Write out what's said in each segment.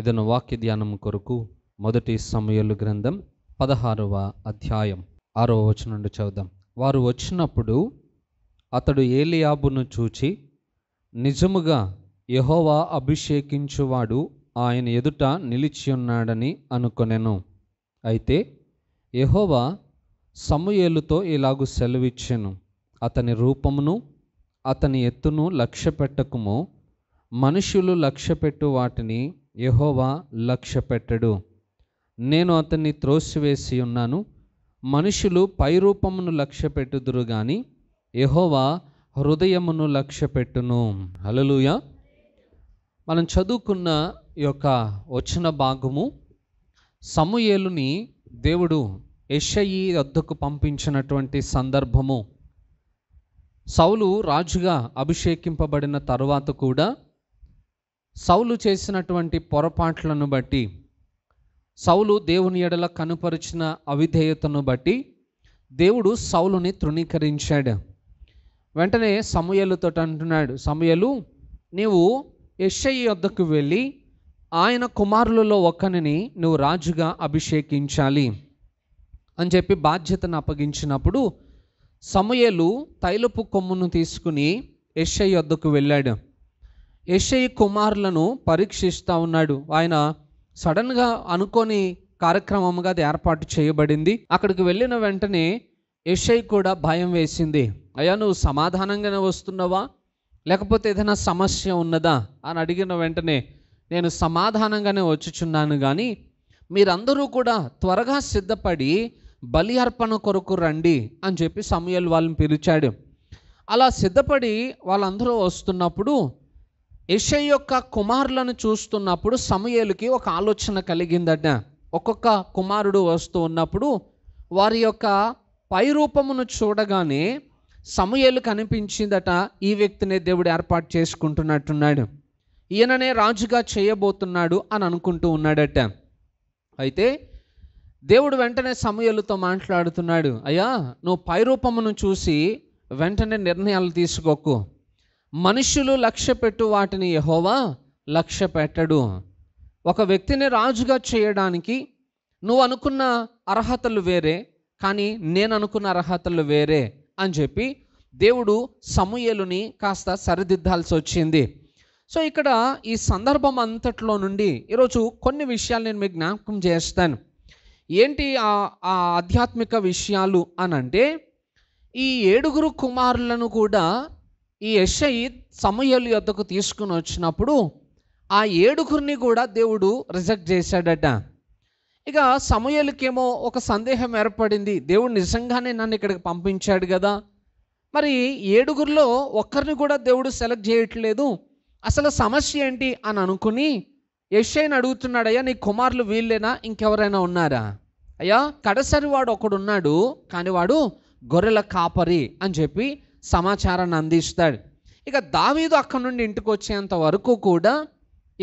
ఇదను వాక్య ధ్యానం కొరకు మొదటి సమయలు గ్రంథం పదహారవ అధ్యాయం ఆరవ నుండి చదుదాం వారు వచ్చినప్పుడు అతడు ఏలియాబును చూచి నిజముగా యహోవా అభిషేకించువాడు ఆయన ఎదుట నిలిచి ఉన్నాడని అనుకొనెను అయితే యహోవా సమూయేలుతో ఇలాగూ సెలవిచ్చాను అతని రూపమును అతని ఎత్తును లక్ష్య పెట్టకుము మనుషులు లక్ష్య పెట్టు వాటిని యహోవా లక్ష్య పెట్టడు నేను అతన్ని త్రోసివేసి ఉన్నాను మనుషులు పైరూపమును లక్ష్య పెట్టుదురు కానీ యహోవా హృదయమును లక్ష్య పెట్టును హలలుయ మనం చదువుకున్న యొక్క వచ్చిన భాగము సమూయేలుని దేవుడు ఎషయి వద్దకు పంపించినటువంటి సందర్భము సౌలు రాజుగా అభిషేకింపబడిన తర్వాత కూడా సౌలు చేసినటువంటి పొరపాట్లను బట్టి సౌలు దేవుని ఎడల కనుపరిచిన అవిధేయతను బట్టి దేవుడు సౌలుని తృణీకరించాడు వెంటనే సమయలుతో అంటున్నాడు సమయలు నీవు యషయ్య వద్దకు వెళ్ళి ఆయన కుమారులలో ఒక్కనిని నువ్వు రాజుగా అభిషేకించాలి అని చెప్పి బాధ్యతను అప్పగించినప్పుడు సమయలు తైలపు కొమ్మును తీసుకుని యషయ్య వద్దకు వెళ్ళాడు యషయి కుమారులను పరీక్షిస్తూ ఉన్నాడు ఆయన సడన్గా అనుకోని కార్యక్రమంగా అది ఏర్పాటు చేయబడింది అక్కడికి వెళ్ళిన వెంటనే యషయ్ కూడా భయం వేసింది అయ్యా నువ్వు సమాధానంగానే వస్తున్నావా లేకపోతే ఏదైనా సమస్య ఉన్నదా అని అడిగిన వెంటనే నేను సమాధానంగానే వచ్చుచున్నాను కానీ మీరందరూ కూడా త్వరగా సిద్ధపడి బలి అర్పణ కొరకు రండి అని చెప్పి సమయాలు వాళ్ళని పిలిచాడు అలా సిద్ధపడి వాళ్ళందరూ వస్తున్నప్పుడు యషై యొక్క కుమారులను చూస్తున్నప్పుడు సమయలకి ఒక ఆలోచన కలిగిందట ఒక్కొక్క కుమారుడు వస్తూ ఉన్నప్పుడు వారి యొక్క పై రూపమును చూడగానే సమయలు కనిపించిందట ఈ వ్యక్తినే దేవుడు ఏర్పాటు చేసుకుంటున్నట్టున్నాడు ఈయననే రాజుగా చేయబోతున్నాడు అని అనుకుంటూ ఉన్నాడట అయితే దేవుడు వెంటనే సమయలతో మాట్లాడుతున్నాడు అయ్యా నువ్వు పై రూపమును చూసి వెంటనే నిర్ణయాలు తీసుకోకు మనుషులు లక్ష్య పెట్టు వాటిని యహోవా లక్ష్య పెట్టడు ఒక వ్యక్తిని రాజుగా చేయడానికి నువ్వు అనుకున్న అర్హతలు వేరే కానీ నేను అనుకున్న అర్హతలు వేరే అని చెప్పి దేవుడు సమూయలుని కాస్త సరిదిద్దాల్సి వచ్చింది సో ఇక్కడ ఈ సందర్భం అంతట్లో నుండి ఈరోజు కొన్ని విషయాలు నేను మీకు జ్ఞాపకం చేస్తాను ఏంటి ఆ ఆధ్యాత్మిక విషయాలు అనంటే ఈ ఏడుగురు కుమారులను కూడా ఈ యషయి సమయలు యొద్దకు తీసుకుని వచ్చినప్పుడు ఆ ఏడుగురిని కూడా దేవుడు రిజెక్ట్ చేశాడట ఇక సమయలకేమో ఒక సందేహం ఏర్పడింది దేవుడు నిజంగానే నన్ను ఇక్కడికి పంపించాడు కదా మరి ఏడుగురిలో ఒక్కరిని కూడా దేవుడు సెలెక్ట్ చేయట్లేదు అసలు సమస్య ఏంటి అని అనుకుని యషయ్యని అడుగుతున్నాడయ్యా నీ కుమారులు వీళ్ళేనా ఇంకెవరైనా ఉన్నారా అయ్యా కడసరి వాడు ఒకడున్నాడు కానీ వాడు గొర్రెల కాపరి అని చెప్పి సమాచారాన్ని అందిస్తాడు ఇక దావీదు అక్కడ నుండి ఇంటికి వచ్చేంత వరకు కూడా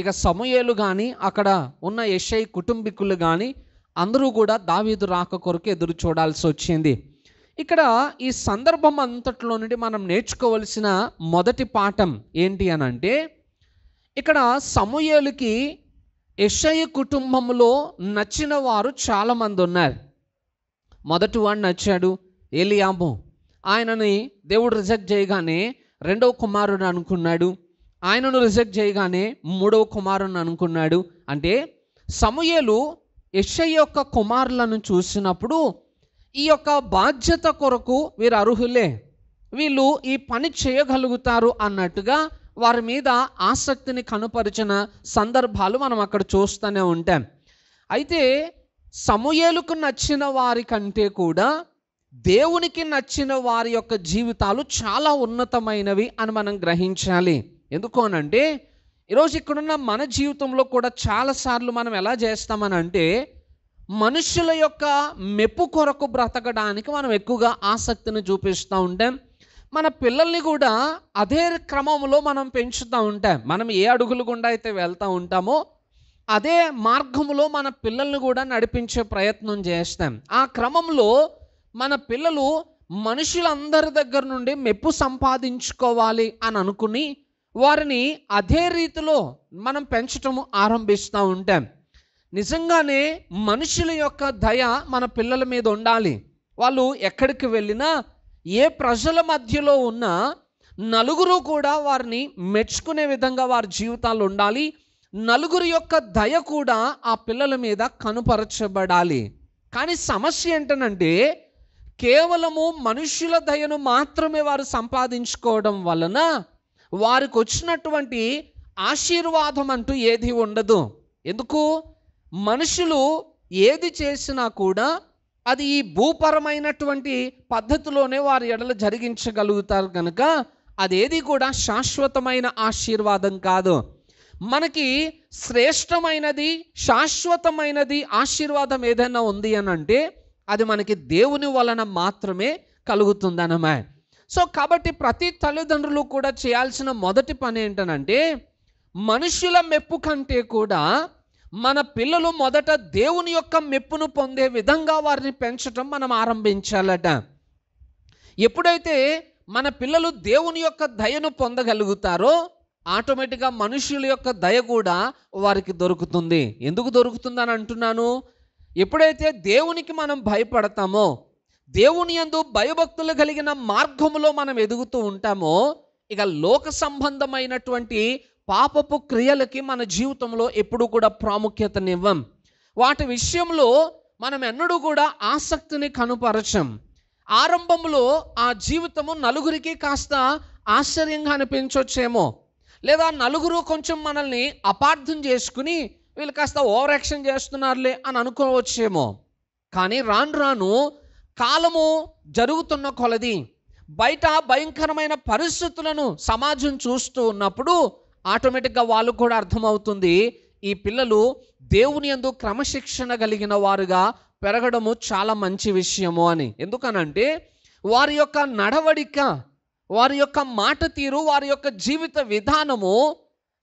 ఇక సమూహలు కానీ అక్కడ ఉన్న యశై కుటుంబీకులు కానీ అందరూ కూడా దావీదు రాక కొరకు ఎదురు చూడాల్సి వచ్చింది ఇక్కడ ఈ సందర్భం అంతట్లో నుండి మనం నేర్చుకోవలసిన మొదటి పాఠం ఏంటి అని అంటే ఇక్కడ సమూహలకి యషయ కుటుంబంలో నచ్చిన వారు చాలామంది ఉన్నారు మొదటి వాడు నచ్చాడు ఏలియాబు ఆయనని దేవుడు రిజెక్ట్ చేయగానే రెండవ కుమారుడు అనుకున్నాడు ఆయనను రిజెక్ట్ చేయగానే మూడవ కుమారుని అనుకున్నాడు అంటే సమూయేలు యషయ్య యొక్క కుమారులను చూసినప్పుడు ఈ యొక్క బాధ్యత కొరకు వీరు అర్హులే వీళ్ళు ఈ పని చేయగలుగుతారు అన్నట్టుగా వారి మీద ఆసక్తిని కనుపరిచిన సందర్భాలు మనం అక్కడ చూస్తూనే ఉంటాం అయితే సమూయేలుకు నచ్చిన వారికంటే కూడా దేవునికి నచ్చిన వారి యొక్క జీవితాలు చాలా ఉన్నతమైనవి అని మనం గ్రహించాలి ఎందుకోనంటే ఈరోజు ఇక్కడున్న మన జీవితంలో కూడా చాలాసార్లు మనం ఎలా చేస్తామనంటే మనుషుల యొక్క మెప్పు కొరకు బ్రతకడానికి మనం ఎక్కువగా ఆసక్తిని చూపిస్తూ ఉంటాం మన పిల్లల్ని కూడా అదే క్రమంలో మనం పెంచుతూ ఉంటాం మనం ఏ అడుగులు గుండా అయితే వెళ్తూ ఉంటామో అదే మార్గంలో మన పిల్లల్ని కూడా నడిపించే ప్రయత్నం చేస్తాం ఆ క్రమంలో మన పిల్లలు మనుషులందరి దగ్గర నుండి మెప్పు సంపాదించుకోవాలి అని అనుకుని వారిని అదే రీతిలో మనం పెంచటము ఆరంభిస్తూ ఉంటాం నిజంగానే మనుషుల యొక్క దయ మన పిల్లల మీద ఉండాలి వాళ్ళు ఎక్కడికి వెళ్ళినా ఏ ప్రజల మధ్యలో ఉన్నా నలుగురు కూడా వారిని మెచ్చుకునే విధంగా వారి జీవితాలు ఉండాలి నలుగురు యొక్క దయ కూడా ఆ పిల్లల మీద కనుపరచబడాలి కానీ సమస్య ఏంటనంటే కేవలము మనుష్యుల దయను మాత్రమే వారు సంపాదించుకోవడం వలన వారికి వచ్చినటువంటి ఆశీర్వాదం అంటూ ఏది ఉండదు ఎందుకు మనుషులు ఏది చేసినా కూడా అది ఈ భూపరమైనటువంటి పద్ధతిలోనే వారి ఎడలు జరిగించగలుగుతారు కనుక అదేది కూడా శాశ్వతమైన ఆశీర్వాదం కాదు మనకి శ్రేష్టమైనది శాశ్వతమైనది ఆశీర్వాదం ఏదైనా ఉంది అని అంటే అది మనకి దేవుని వలన మాత్రమే కలుగుతుందనమా సో కాబట్టి ప్రతి తల్లిదండ్రులు కూడా చేయాల్సిన మొదటి పని ఏంటనంటే మనుషుల మెప్పు కంటే కూడా మన పిల్లలు మొదట దేవుని యొక్క మెప్పును పొందే విధంగా వారిని పెంచటం మనం ఆరంభించాలట ఎప్పుడైతే మన పిల్లలు దేవుని యొక్క దయను పొందగలుగుతారో ఆటోమేటిక్గా మనుషుల యొక్క దయ కూడా వారికి దొరుకుతుంది ఎందుకు దొరుకుతుందని అంటున్నాను ఎప్పుడైతే దేవునికి మనం భయపడతామో దేవుని ఎందు భయభక్తులు కలిగిన మార్గములో మనం ఎదుగుతూ ఉంటామో ఇక లోక సంబంధమైనటువంటి పాపపు క్రియలకి మన జీవితంలో ఎప్పుడు కూడా ప్రాముఖ్యతనివ్వం వాటి విషయంలో మనం ఎన్నడూ కూడా ఆసక్తిని కనుపరచం ఆరంభంలో ఆ జీవితము నలుగురికి కాస్త ఆశ్చర్యంగా అనిపించొచ్చేమో లేదా నలుగురు కొంచెం మనల్ని అపార్థం చేసుకుని వీళ్ళు కాస్త ఓవర్ యాక్షన్ చేస్తున్నారులే అని అనుకోవచ్చేమో కానీ రాను రాను కాలము జరుగుతున్న కొలది బయట భయంకరమైన పరిస్థితులను సమాజం చూస్తూ ఉన్నప్పుడు ఆటోమేటిక్గా వాళ్ళు కూడా అర్థమవుతుంది ఈ పిల్లలు దేవుని ఎందు క్రమశిక్షణ కలిగిన వారుగా పెరగడము చాలా మంచి విషయము అని ఎందుకనంటే వారి యొక్క నడవడిక వారి యొక్క మాట తీరు వారి యొక్క జీవిత విధానము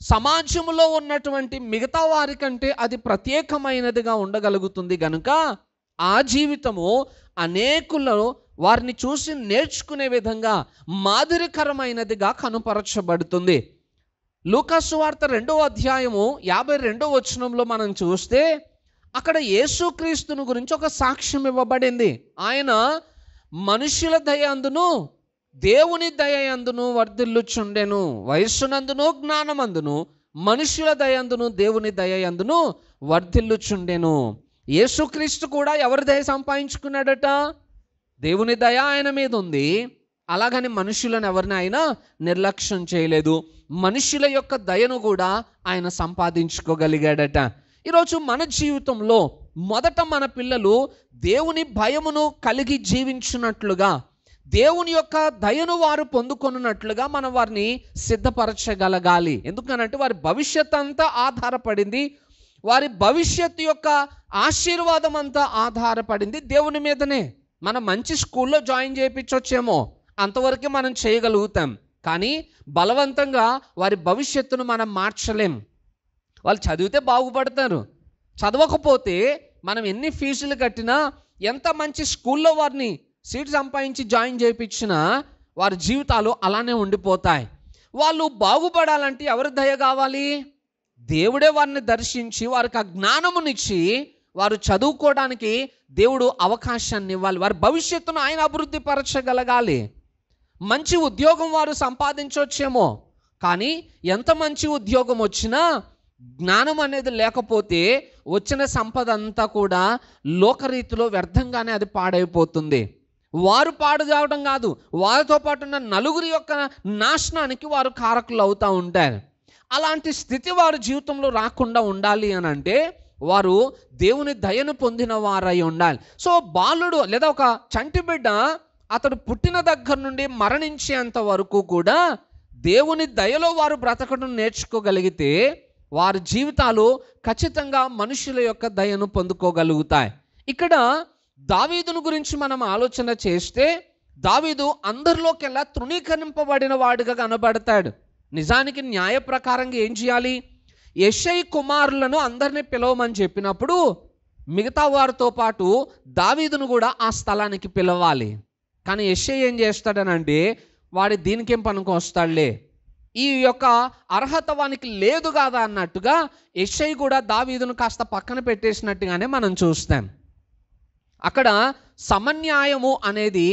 సమాజంలో ఉన్నటువంటి మిగతా వారికంటే అది ప్రత్యేకమైనదిగా ఉండగలుగుతుంది గనుక ఆ జీవితము అనేకులను వారిని చూసి నేర్చుకునే విధంగా మాదిరికరమైనదిగా కనుపరచబడుతుంది లూకాసు వార్త రెండవ అధ్యాయము యాభై రెండవ వచనంలో మనం చూస్తే అక్కడ యేసుక్రీస్తును గురించి ఒక సాక్ష్యం ఇవ్వబడింది ఆయన మనుషుల దయ అందును దేవుని దయందును వర్ధిల్లుచుండెను వయస్సునందును జ్ఞానమందును మనుషుల దయందును దేవుని దయందును వర్ధిల్లుచుండెను యేసుక్రీస్తు కూడా ఎవరి దయ సంపాదించుకున్నాడట దేవుని దయ ఆయన మీద ఉంది అలాగని మనుషులను ఎవరిని ఆయన నిర్లక్ష్యం చేయలేదు మనుషుల యొక్క దయను కూడా ఆయన సంపాదించుకోగలిగాడట ఈరోజు మన జీవితంలో మొదట మన పిల్లలు దేవుని భయమును కలిగి జీవించినట్లుగా దేవుని యొక్క దయను వారు పొందుకొనున్నట్లుగా మనం వారిని సిద్ధపరచగలగాలి ఎందుకనంటే వారి భవిష్యత్ అంతా ఆధారపడింది వారి భవిష్యత్తు యొక్క ఆశీర్వాదం అంతా ఆధారపడింది దేవుని మీదనే మనం మంచి స్కూల్లో జాయిన్ చేయించొచ్చేమో అంతవరకు మనం చేయగలుగుతాం కానీ బలవంతంగా వారి భవిష్యత్తును మనం మార్చలేం వాళ్ళు చదివితే బాగుపడతారు చదవకపోతే మనం ఎన్ని ఫీజులు కట్టినా ఎంత మంచి స్కూల్లో వారిని సీట్ సంపాదించి జాయిన్ చేయించిన వారి జీవితాలు అలానే ఉండిపోతాయి వాళ్ళు బాగుపడాలంటే ఎవరు దయ కావాలి దేవుడే వారిని దర్శించి వారికి ఆ జ్ఞానమునిచ్చి వారు చదువుకోవడానికి దేవుడు అవకాశాన్ని ఇవ్వాలి వారి భవిష్యత్తును ఆయన అభివృద్ధి పరచగలగాలి మంచి ఉద్యోగం వారు సంపాదించవచ్చేమో కానీ ఎంత మంచి ఉద్యోగం వచ్చినా జ్ఞానం అనేది లేకపోతే వచ్చిన సంపద అంతా కూడా లోకరీతిలో వ్యర్థంగానే అది పాడైపోతుంది వారు పాడు కాదు వారితో పాటు ఉన్న నలుగురి యొక్క నాశనానికి వారు కారకులు అవుతూ ఉంటారు అలాంటి స్థితి వారు జీవితంలో రాకుండా ఉండాలి అని అంటే వారు దేవుని దయను పొందిన వారై ఉండాలి సో బాలుడు లేదా ఒక చంటి బిడ్డ అతడు పుట్టిన దగ్గర నుండి మరణించేంత వరకు కూడా దేవుని దయలో వారు బ్రతకడం నేర్చుకోగలిగితే వారి జీవితాలు ఖచ్చితంగా మనుషుల యొక్క దయను పొందుకోగలుగుతాయి ఇక్కడ దావీదును గురించి మనం ఆలోచన చేస్తే దావీదు అందరిలోకెల్లా తృణీకరింపబడిన వాడుగా కనబడతాడు నిజానికి న్యాయ ప్రకారంగా ఏం చేయాలి యశై కుమారులను అందరినీ పిలవమని చెప్పినప్పుడు మిగతా వారితో పాటు దావీదును కూడా ఆ స్థలానికి పిలవాలి కానీ యశై ఏం చేస్తాడనంటే వాడి దీనికేం పనికి వస్తాడులే ఈ యొక్క అర్హత వానికి లేదు కాదా అన్నట్టుగా యశై కూడా దావీదును కాస్త పక్కన పెట్టేసినట్టుగానే మనం చూస్తాం అక్కడ సమన్యాయము అనేది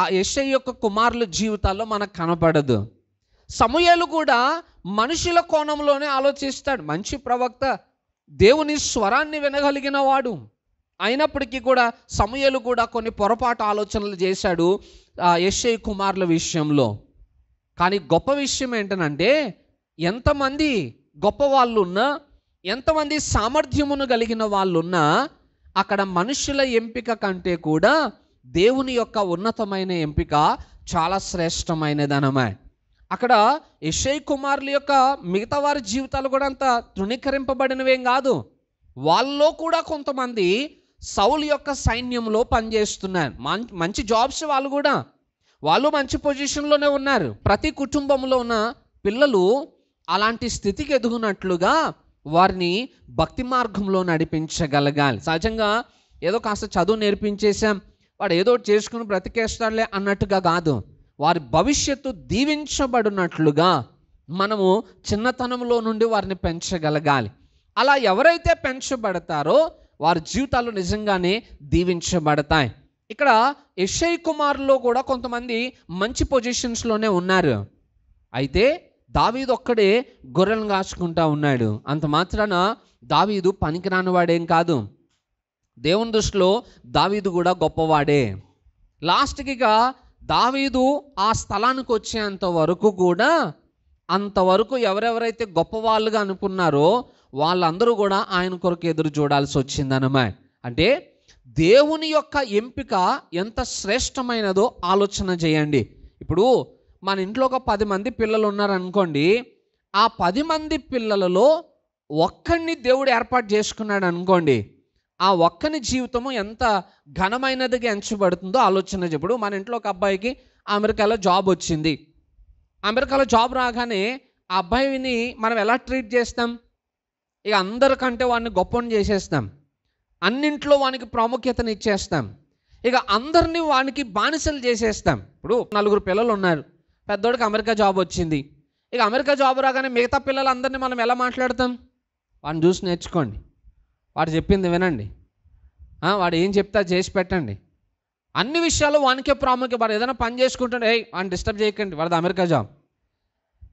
ఆ యశ యొక్క కుమారుల జీవితాల్లో మనకు కనపడదు సమయాలు కూడా మనుషుల కోణంలోనే ఆలోచిస్తాడు మంచి ప్రవక్త దేవుని స్వరాన్ని వినగలిగిన వాడు అయినప్పటికీ కూడా సమయాలు కూడా కొన్ని పొరపాటు ఆలోచనలు చేశాడు యశ్ఐ కుమారుల విషయంలో కానీ గొప్ప విషయం ఏంటనంటే ఎంతమంది గొప్ప వాళ్ళు ఉన్నా ఎంతమంది సామర్థ్యమును కలిగిన వాళ్ళున్నా అక్కడ మనుషుల ఎంపిక కంటే కూడా దేవుని యొక్క ఉన్నతమైన ఎంపిక చాలా శ్రేష్టమైనదనమే అక్కడ యశయ్ కుమారుల యొక్క మిగతా వారి జీవితాలు కూడా అంత తృణీకరింపబడినవేం కాదు వాళ్ళలో కూడా కొంతమంది సౌల్ యొక్క సైన్యంలో పనిచేస్తున్నారు మంచి జాబ్స్ వాళ్ళు కూడా వాళ్ళు మంచి పొజిషన్లోనే ఉన్నారు ప్రతి కుటుంబంలో ఉన్న పిల్లలు అలాంటి స్థితికి ఎదుగునట్లుగా వారిని భక్తి మార్గంలో నడిపించగలగాలి సహజంగా ఏదో కాస్త చదువు నేర్పించేశాం వాడు ఏదో చేసుకుని బ్రతికేస్తాడులే అన్నట్టుగా కాదు వారి భవిష్యత్తు దీవించబడినట్లుగా మనము చిన్నతనంలో నుండి వారిని పెంచగలగాలి అలా ఎవరైతే పెంచబడతారో వారి జీవితాలు నిజంగానే దీవించబడతాయి ఇక్కడ యశయ్ కుమార్లో కూడా కొంతమంది మంచి పొజిషన్స్లోనే ఉన్నారు అయితే ఒక్కడే గొర్రెలను కాచుకుంటా ఉన్నాడు అంత మాత్రాన దావీదు పనికిరానివాడేం కాదు దేవుని దృష్టిలో దావీదు కూడా గొప్పవాడే లాస్ట్కిగా దావీదు ఆ స్థలానికి వచ్చేంత వరకు కూడా అంతవరకు ఎవరెవరైతే గొప్పవాళ్ళుగా అనుకున్నారో వాళ్ళందరూ కూడా ఆయన కొరకు ఎదురు చూడాల్సి వచ్చిందనమా అంటే దేవుని యొక్క ఎంపిక ఎంత శ్రేష్టమైనదో ఆలోచన చేయండి ఇప్పుడు మన ఇంట్లో ఒక పది మంది పిల్లలు ఉన్నారనుకోండి ఆ పది మంది పిల్లలలో ఒక్కడిని దేవుడు ఏర్పాటు చేసుకున్నాడు అనుకోండి ఆ ఒక్కని జీవితము ఎంత ఘనమైనదిగా ఎంచబడుతుందో ఆలోచన చెప్పుడు మన ఇంట్లో ఒక అబ్బాయికి అమెరికాలో జాబ్ వచ్చింది అమెరికాలో జాబ్ రాగానే ఆ అబ్బాయిని మనం ఎలా ట్రీట్ చేస్తాం ఇక అందరికంటే వాడిని గొప్పని చేసేస్తాం అన్నింట్లో వానికి ప్రాముఖ్యతను ఇచ్చేస్తాం ఇక అందరినీ వానికి బానిసలు చేసేస్తాం ఇప్పుడు నలుగురు పిల్లలు ఉన్నారు పెద్దోడికి అమెరికా జాబ్ వచ్చింది ఇక అమెరికా జాబ్ రాగానే మిగతా పిల్లలందరినీ మనం ఎలా మాట్లాడతాం వాడిని చూసి నేర్చుకోండి వాడు చెప్పింది వినండి వాడు ఏం చెప్తా చేసి పెట్టండి అన్ని విషయాలు వానికే ప్రాముఖ్యం వాడు ఏదైనా పని చేసుకుంటాడు ఏయ్ వాడిని డిస్టర్బ్ చేయకండి వాడిది అమెరికా జాబ్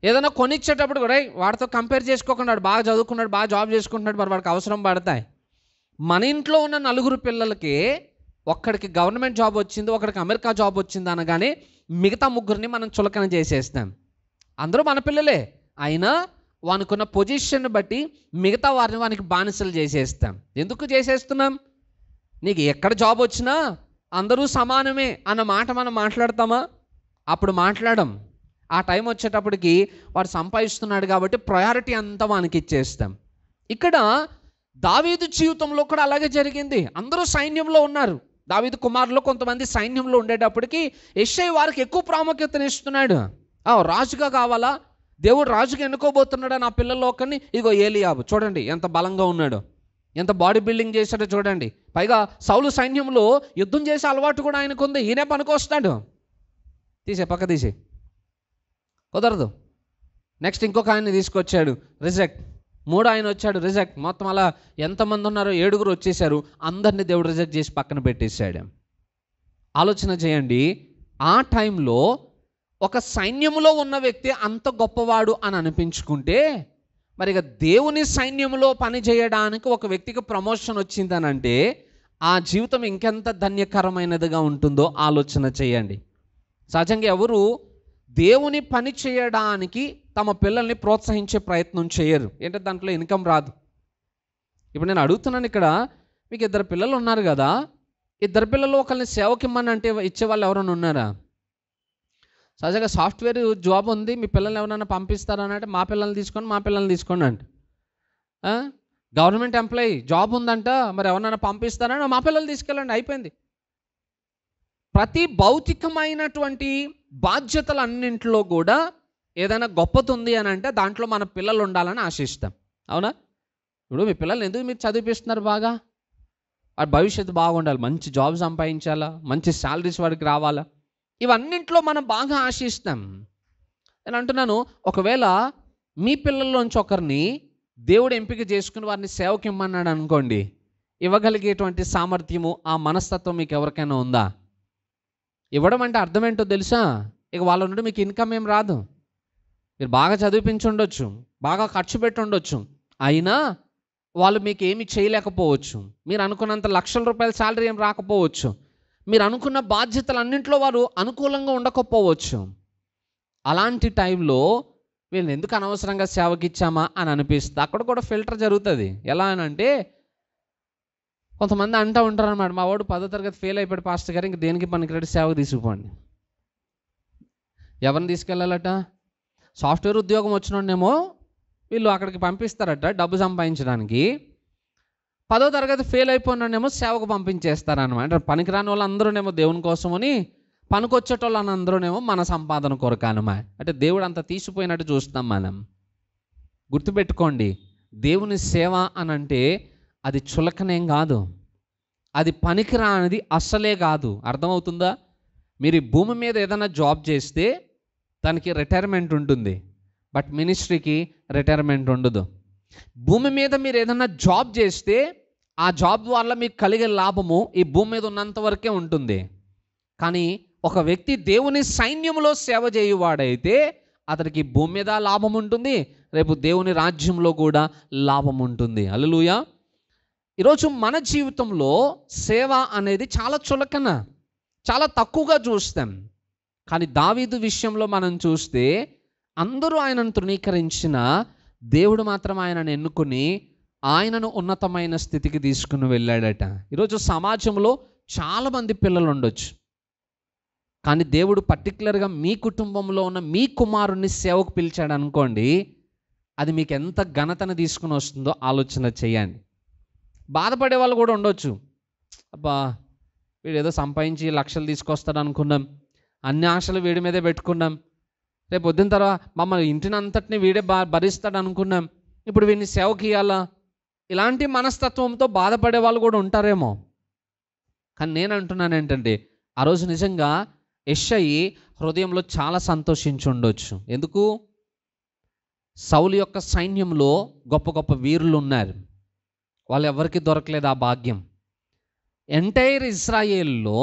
ఏదైనా కొనిచ్చేటప్పుడు కూడా వాడితో కంపేర్ చేసుకోకుండా వాడు బాగా చదువుకున్నాడు బాగా జాబ్ చేసుకుంటున్నాడు మరి వాడికి అవసరం పడతాయి మన ఇంట్లో ఉన్న నలుగురు పిల్లలకి ఒక్కడికి గవర్నమెంట్ జాబ్ వచ్చింది ఒకడికి అమెరికా జాబ్ వచ్చింది అనగానే మిగతా ముగ్గురిని మనం చులకన చేసేస్తాం అందరూ మన పిల్లలే అయినా వానికున్న పొజిషన్ బట్టి మిగతా వారిని వానికి బానిసలు చేసేస్తాం ఎందుకు చేసేస్తున్నాం నీకు ఎక్కడ జాబ్ వచ్చినా అందరూ సమానమే అన్న మాట మనం మాట్లాడతామా అప్పుడు మాట్లాడం ఆ టైం వచ్చేటప్పటికి వాడు సంపాదిస్తున్నాడు కాబట్టి ప్రయారిటీ అంతా వానికి ఇచ్చేస్తాం ఇక్కడ దావీదు జీవితంలో కూడా అలాగే జరిగింది అందరూ సైన్యంలో ఉన్నారు దావిదు కుమారులు కొంతమంది సైన్యంలో ఉండేటప్పటికి యశ్ఐ వారికి ఎక్కువ ప్రాముఖ్యతను ఇస్తున్నాడు రాజుగా కావాలా దేవుడు రాజుగా ఎన్నుకోబోతున్నాడు నా పిల్లల్లో ఒకరిని ఇదిగో ఏలియాబు చూడండి ఎంత బలంగా ఉన్నాడు ఎంత బాడీ బిల్డింగ్ చేశాడో చూడండి పైగా సౌలు సైన్యంలో యుద్ధం చేసే అలవాటు కూడా ఆయనకు ఉంది ఈయనే పనికొస్తాడు తీసే పక్క తీసే కుదరదు నెక్స్ట్ ఇంకొక ఆయన్ని తీసుకొచ్చాడు రిజెక్ట్ మూడు ఆయన వచ్చాడు రిజెక్ట్ మొత్తం అలా ఎంతమంది ఉన్నారో ఏడుగురు వచ్చేసారు అందరినీ దేవుడు రిజెక్ట్ చేసి పక్కన పెట్టేశాడు ఆలోచన చేయండి ఆ టైంలో ఒక సైన్యములో ఉన్న వ్యక్తి అంత గొప్పవాడు అని అనిపించుకుంటే మరి ఇక దేవుని సైన్యంలో పని చేయడానికి ఒక వ్యక్తికి ప్రమోషన్ అంటే ఆ జీవితం ఇంకెంత ధన్యకరమైనదిగా ఉంటుందో ఆలోచన చేయండి సహజంగా ఎవరు దేవుని పని చేయడానికి తమ పిల్లల్ని ప్రోత్సహించే ప్రయత్నం చేయరు ఏంటంటే దాంట్లో ఇన్కమ్ రాదు ఇప్పుడు నేను అడుగుతున్నాను ఇక్కడ మీకు ఇద్దరు పిల్లలు ఉన్నారు కదా ఇద్దరు పిల్లలు ఒకరిని సేవకి ఇమ్మని అంటే ఇచ్చే వాళ్ళు ఎవరైనా ఉన్నారా సహజంగా సాఫ్ట్వేర్ జాబ్ ఉంది మీ పిల్లల్ని ఎవరైనా పంపిస్తారా అంటే మా పిల్లల్ని తీసుకొని మా పిల్లల్ని తీసుకోండి అంట గవర్నమెంట్ ఎంప్లాయీ జాబ్ ఉందంట మరి ఎవరైనా పంపిస్తారని మా పిల్లలు తీసుకెళ్ళండి అయిపోయింది ప్రతి భౌతికమైనటువంటి బాధ్యతలన్నింటిలో కూడా ఏదైనా గొప్పది ఉంది అని అంటే దాంట్లో మన పిల్లలు ఉండాలని ఆశిస్తాం అవునా ఇప్పుడు మీ పిల్లల్ని ఎందుకు మీరు చదివిపిస్తున్నారు బాగా వాడి భవిష్యత్తు బాగుండాలి మంచి జాబ్ సంపాదించాలా మంచి శాలరీస్ వాడికి రావాలా ఇవన్నింట్లో మనం బాగా ఆశిస్తాం నేను అంటున్నాను ఒకవేళ మీ పిల్లల్లోంచి ఒకరిని దేవుడు ఎంపిక చేసుకుని వారిని సేవకి ఇమ్మన్నాడు అనుకోండి ఇవ్వగలిగేటువంటి సామర్థ్యము ఆ మనస్తత్వం మీకు ఎవరికైనా ఉందా ఇవ్వడం అంటే అర్థం ఏంటో తెలుసా ఇక వాళ్ళ నుండి మీకు ఇన్కమ్ ఏం రాదు మీరు బాగా ఉండొచ్చు బాగా ఖర్చు ఉండొచ్చు అయినా వాళ్ళు మీకు ఏమి చేయలేకపోవచ్చు మీరు అనుకున్నంత లక్షల రూపాయల శాలరీ ఏం రాకపోవచ్చు మీరు అనుకున్న బాధ్యతలన్నింటిలో వారు అనుకూలంగా ఉండకపోవచ్చు అలాంటి టైంలో వీళ్ళని ఎందుకు అనవసరంగా సేవకి ఇచ్చామా అని అనిపిస్తుంది అక్కడ కూడా ఫిల్టర్ జరుగుతుంది ఎలా అని అంటే కొంతమంది అంటూ ఉంటారు అనమాట మా వాడు పదో తరగతి ఫెయిల్ అయిపోయాడు పాస్టర్ గారు ఇంక దేనికి పనికిరాడు సేవకు తీసుకుపోండి ఎవరిని తీసుకెళ్ళాలట సాఫ్ట్వేర్ ఉద్యోగం వచ్చినోడేమో వీళ్ళు అక్కడికి పంపిస్తారట డబ్బు సంపాదించడానికి పదో తరగతి ఫెయిల్ అయిపోయినోడేమో సేవకు పంపించేస్తారనమాట పనికిరాని పనికిరాని ఏమో దేవుని కోసమని పనికొచ్చేటోళ్ళని అందరూనేమో మన సంపాదన కొరక అనమా అంటే దేవుడు అంత తీసిపోయినట్టు చూస్తున్నాం మనం గుర్తుపెట్టుకోండి దేవుని సేవ అని అంటే అది చులకనేం కాదు అది పనికిరానిది అస్సలే కాదు అర్థమవుతుందా మీరు భూమి మీద ఏదైనా జాబ్ చేస్తే దానికి రిటైర్మెంట్ ఉంటుంది బట్ మినిస్ట్రీకి రిటైర్మెంట్ ఉండదు భూమి మీద మీరు ఏదన్నా జాబ్ చేస్తే ఆ జాబ్ ద్వారా మీకు కలిగే లాభము ఈ భూమి మీద ఉన్నంత వరకే ఉంటుంది కానీ ఒక వ్యక్తి దేవుని సైన్యంలో సేవ చేయువాడైతే అతనికి భూమి మీద లాభం ఉంటుంది రేపు దేవుని రాజ్యంలో కూడా లాభం ఉంటుంది అల్లుయ ఈరోజు మన జీవితంలో సేవ అనేది చాలా చులకన చాలా తక్కువగా చూస్తాం కానీ దావీదు విషయంలో మనం చూస్తే అందరూ ఆయనను తృణీకరించిన దేవుడు మాత్రం ఆయనను ఎన్నుకుని ఆయనను ఉన్నతమైన స్థితికి తీసుకుని వెళ్ళాడట ఈరోజు సమాజంలో చాలామంది పిల్లలు ఉండొచ్చు కానీ దేవుడు పర్టికులర్గా మీ కుటుంబంలో ఉన్న మీ కుమారుణ్ణి సేవకు పిలిచాడు అనుకోండి అది మీకు ఎంత ఘనతను తీసుకుని వస్తుందో ఆలోచన చేయండి బాధపడే వాళ్ళు కూడా ఉండొచ్చు అబ్బా వీడు ఏదో సంపాదించి లక్షలు తీసుకొస్తాడు అనుకున్నాం అన్ని ఆశలు వీడి మీదే పెట్టుకున్నాం రేపు పొద్దున తర్వాత మమ్మల్ని ఇంటిని అంతటిని వీడే భరిస్తాడు అనుకున్నాం ఇప్పుడు వీడిని సేవకి ఇలాంటి మనస్తత్వంతో బాధపడే వాళ్ళు కూడా ఉంటారేమో కానీ నేను అంటున్నాను ఏంటంటే ఆ రోజు నిజంగా యషయి హృదయంలో చాలా సంతోషించి ఉండొచ్చు ఎందుకు సౌలు యొక్క సైన్యంలో గొప్ప గొప్ప వీరులు ఉన్నారు వాళ్ళు ఎవరికి దొరకలేదు ఆ భాగ్యం ఎంటైర్ ఇజ్రాయేల్లో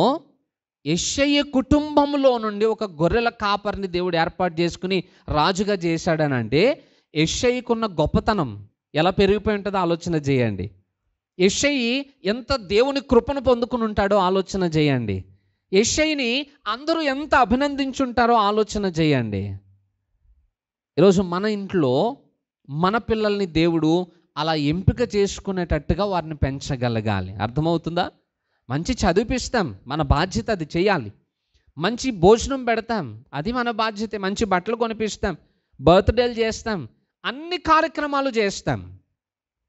యెషయ్య కుటుంబంలో నుండి ఒక గొర్రెల కాపరిని దేవుడు ఏర్పాటు చేసుకుని రాజుగా చేశాడనంటే యెషయ్యకున్న గొప్పతనం ఎలా పెరిగిపోయి ఉంటుందో ఆలోచన చేయండి యెషయ్యి ఎంత దేవుని కృపను పొందుకుని ఉంటాడో ఆలోచన చేయండి యెషయ్యని అందరూ ఎంత అభినందించుంటారో ఆలోచన చేయండి ఈరోజు మన ఇంట్లో మన పిల్లల్ని దేవుడు అలా ఎంపిక చేసుకునేటట్టుగా వారిని పెంచగలగాలి అర్థమవుతుందా మంచి చదివిపిస్తాం మన బాధ్యత అది చేయాలి మంచి భోజనం పెడతాం అది మన బాధ్యత మంచి బట్టలు కొనిపిస్తాం బర్త్డేలు చేస్తాం అన్ని కార్యక్రమాలు చేస్తాం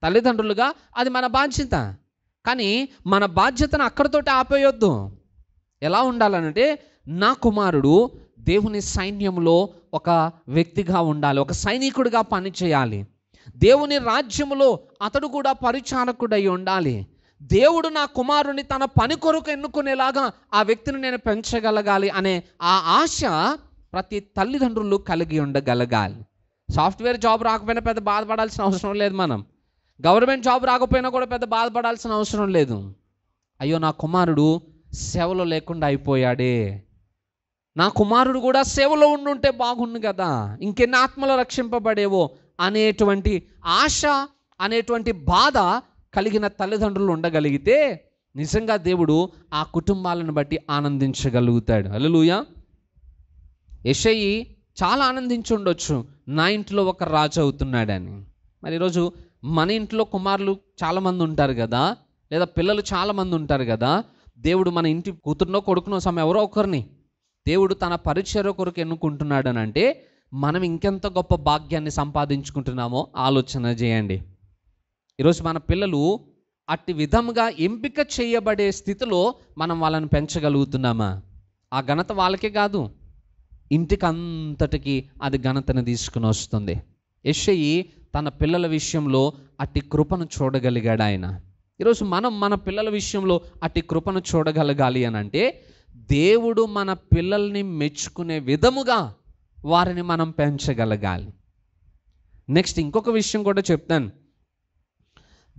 తల్లిదండ్రులుగా అది మన బాధ్యత కానీ మన బాధ్యతను అక్కడితోటి ఆపేయొద్దు ఎలా ఉండాలంటే నా కుమారుడు దేవుని సైన్యంలో ఒక వ్యక్తిగా ఉండాలి ఒక సైనికుడిగా పనిచేయాలి దేవుని రాజ్యములో అతడు కూడా పరిచారకుడై ఉండాలి దేవుడు నా కుమారుని తన పని కొరకు ఎన్నుకునేలాగా ఆ వ్యక్తిని నేను పెంచగలగాలి అనే ఆ ఆశ ప్రతి తల్లిదండ్రులు కలిగి ఉండగలగాలి సాఫ్ట్వేర్ జాబ్ రాకపోయినా పెద్ద బాధపడాల్సిన అవసరం లేదు మనం గవర్నమెంట్ జాబ్ రాకపోయినా కూడా పెద్ద బాధపడాల్సిన అవసరం లేదు అయ్యో నా కుమారుడు సేవలో లేకుండా అయిపోయాడే నా కుమారుడు కూడా సేవలో ఉండుంటే బాగుండు కదా ఇంకెన్ని ఆత్మలు రక్షింపబడేవో అనేటువంటి ఆశ అనేటువంటి బాధ కలిగిన తల్లిదండ్రులు ఉండగలిగితే నిజంగా దేవుడు ఆ కుటుంబాలను బట్టి ఆనందించగలుగుతాడు అలలుయ యషయి చాలా ఆనందించి ఉండొచ్చు నా ఇంట్లో ఒక రాజు అవుతున్నాడని మరి ఈరోజు మన ఇంట్లో కుమారులు చాలామంది ఉంటారు కదా లేదా పిల్లలు చాలామంది ఉంటారు కదా దేవుడు మన ఇంటి కూతురునో కొడుకునో సమయం ఎవరో ఒకరిని దేవుడు తన పరిచయ కొరకు ఎన్నుకుంటున్నాడనంటే మనం ఇంకెంత గొప్ప భాగ్యాన్ని సంపాదించుకుంటున్నామో ఆలోచన చేయండి ఈరోజు మన పిల్లలు అట్టి విధంగా ఎంపిక చేయబడే స్థితిలో మనం వాళ్ళని పెంచగలుగుతున్నామా ఆ ఘనత వాళ్ళకే కాదు ఇంటికి అంతటికి అది ఘనతను తీసుకుని వస్తుంది యశయ్యి తన పిల్లల విషయంలో అట్టి కృపను చూడగలిగాడు ఆయన ఈరోజు మనం మన పిల్లల విషయంలో అట్టి కృపను చూడగలగాలి అని అంటే దేవుడు మన పిల్లల్ని మెచ్చుకునే విధముగా వారిని మనం పెంచగలగాలి నెక్స్ట్ ఇంకొక విషయం కూడా చెప్తాను